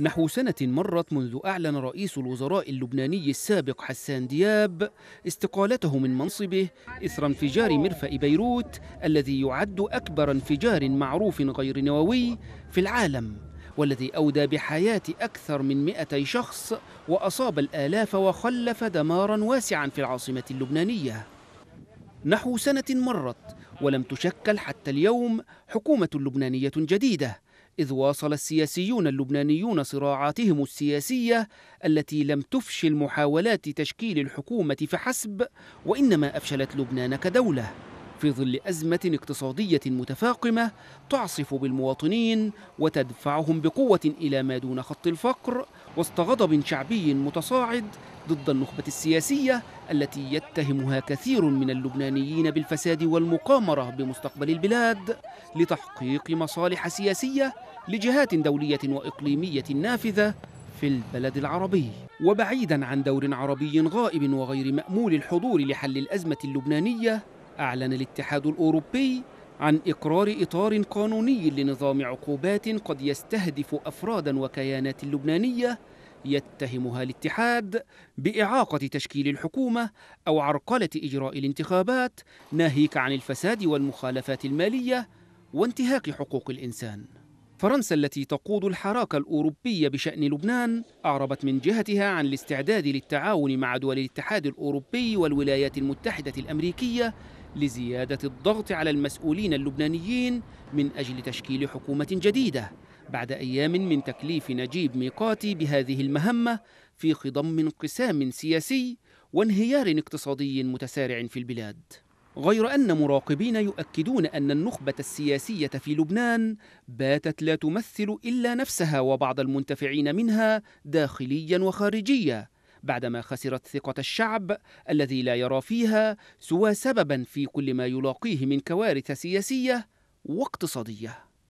نحو سنة مرت منذ أعلن رئيس الوزراء اللبناني السابق حسان دياب استقالته من منصبه إثر انفجار مرفأ بيروت الذي يعد أكبر انفجار معروف غير نووي في العالم والذي أودى بحياة أكثر من 200 شخص وأصاب الآلاف وخلف دمارا واسعا في العاصمة اللبنانية نحو سنة مرت ولم تشكل حتى اليوم حكومة لبنانية جديدة إذ واصل السياسيون اللبنانيون صراعاتهم السياسية التي لم تفشل محاولات تشكيل الحكومة فحسب وإنما أفشلت لبنان كدولة في ظل أزمة اقتصادية متفاقمة تعصف بالمواطنين وتدفعهم بقوة إلى ما دون خط الفقر وسط غضب شعبي متصاعد ضد النخبة السياسية التي يتهمها كثير من اللبنانيين بالفساد والمقامرة بمستقبل البلاد لتحقيق مصالح سياسية لجهات دولية وإقليمية نافذة في البلد العربي وبعيدا عن دور عربي غائب وغير مأمول الحضور لحل الأزمة اللبنانية أعلن الاتحاد الأوروبي عن إقرار إطار قانوني لنظام عقوبات قد يستهدف أفرادا وكيانات لبنانية يتهمها الاتحاد بإعاقة تشكيل الحكومة أو عرقلة إجراء الانتخابات ناهيك عن الفساد والمخالفات المالية وانتهاك حقوق الإنسان فرنسا التي تقود الحراك الأوروبي بشأن لبنان أعربت من جهتها عن الاستعداد للتعاون مع دول الاتحاد الأوروبي والولايات المتحدة الأمريكية لزيادة الضغط على المسؤولين اللبنانيين من أجل تشكيل حكومة جديدة بعد أيام من تكليف نجيب ميقاتي بهذه المهمة في خضم انقسام سياسي وانهيار اقتصادي متسارع في البلاد غير أن مراقبين يؤكدون أن النخبة السياسية في لبنان باتت لا تمثل إلا نفسها وبعض المنتفعين منها داخليا وخارجيا بعدما خسرت ثقة الشعب الذي لا يرى فيها سوى سببا في كل ما يلاقيه من كوارث سياسية واقتصادية